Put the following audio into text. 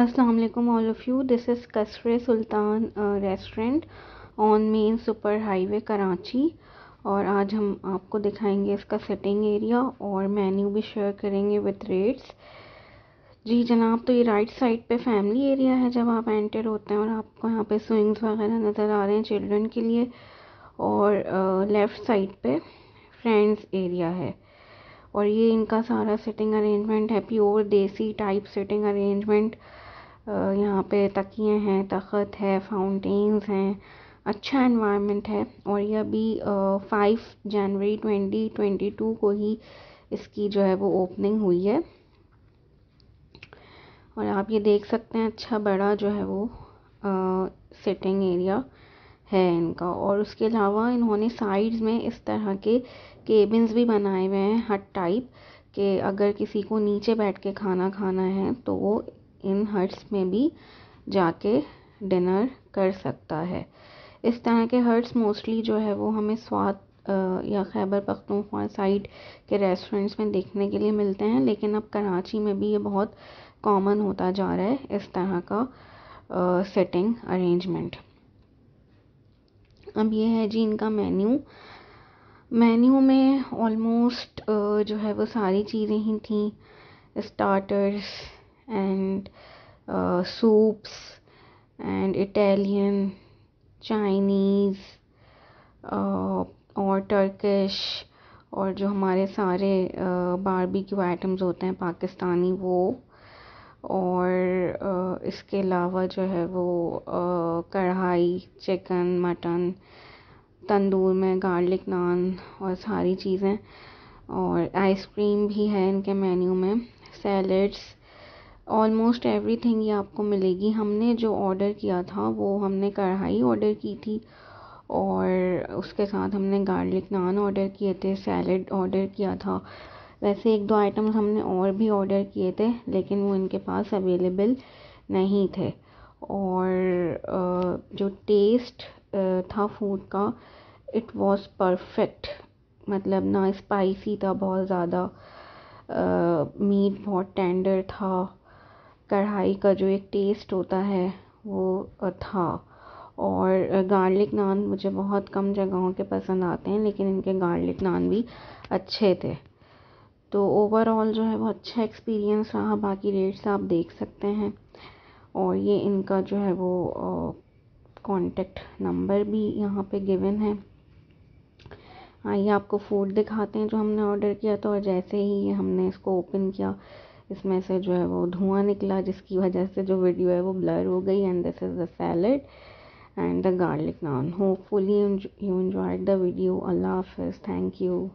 अस्सलाम वालेकुम all of you this is Qasre Sultan restaurant on main super highway Karachi और आज हम आपको दिखाएंगे इसका सिटिंग एरिया और मेन्यू भी शेयर करेंगे विथ रेट्स जी जनाब तो ये राइट साइड पे फैमिली एरिया है जब आप एंटर होते हैं और आपको यहाँ पे स्विंग्स वगैरह नज़र आ रहे हैं चिल्ड्रन के लिए और लेफ़्ट uh, साइड पे फ्रेंड्स एरिया है और ये इनका सारा सिटिंग अरेंजमेंट है pure desi type sitting arrangement यहाँ पे तकिए हैं तखत है फाउंटेंस हैं अच्छा एनवायरनमेंट है और ये अभी फाइव जनवरी ट्वेंटी ट्वेंटी टू को ही इसकी जो है वो ओपनिंग हुई है और आप ये देख सकते हैं अच्छा बड़ा जो है वो सिटिंग एरिया है इनका और उसके अलावा इन्होंने साइड्स में इस तरह के केबिन्स भी बनाए हुए हैं हट टाइप के अगर किसी को नीचे बैठ के खाना खाना है तो वो इन हट्स में भी जाके डिनर कर सकता है इस तरह के हट्स मोस्टली जो है वो हमें स्वाद या खैबर पख्तूनख्वा साइड के रेस्टोरेंट्स में देखने के लिए मिलते हैं लेकिन अब कराची में भी ये बहुत कॉमन होता जा रहा है इस तरह का सेटिंग अरेंजमेंट अब ये है जी इनका मेन्यू मेन्यू में ऑलमोस्ट जो है वो सारी चीज़ें ही थी starters and soups and Italian Chinese और टर्किश और जो हमारे सारे बारबेक्यू uh, आइटम्स होते हैं पाकिस्तानी वो और uh, इसके अलावा जो है वो uh, कढ़ाई चिकन मटन तंदूर में गार्लिक नान और सारी चीज़ें और आइसक्रीम भी है इनके मेन्यू में सैलड्स ऑलमोस्ट एवरीथिंग ये आपको मिलेगी हमने जो ऑर्डर किया था वो हमने कढ़ाई ऑर्डर की थी और उसके साथ हमने गार्लिक नान ऑर्डर किए थे सैलड ऑर्डर किया था वैसे एक दो आइटम्स हमने और भी ऑर्डर किए थे लेकिन वो इनके पास अवेलेबल नहीं थे और जो टेस्ट था फूड का इट वाज परफेक्ट मतलब ना स्पाइसी था बहुत ज़्यादा मीट बहुत टेंडर था कढ़ाई का जो एक टेस्ट होता है वो था और गार्लिक नान मुझे बहुत कम जगहों के पसंद आते हैं लेकिन इनके गार्लिक नान भी अच्छे थे तो ओवरऑल जो है वो अच्छा एक्सपीरियंस रहा बाकी रेट्स आप देख सकते हैं और ये इनका जो है वो कांटेक्ट नंबर भी यहाँ पे गिवन है आइए आपको फूड दिखाते हैं जो हमने ऑर्डर किया था और जैसे ही हमने इसको ओपन किया इसमें से जो है वो धुआं निकला जिसकी वजह से जो वीडियो है वो ब्लर हो गई and this is the salad and the garlic naan hopefully you enjoyed the video अल्लाह हाफिज़ थैंक यू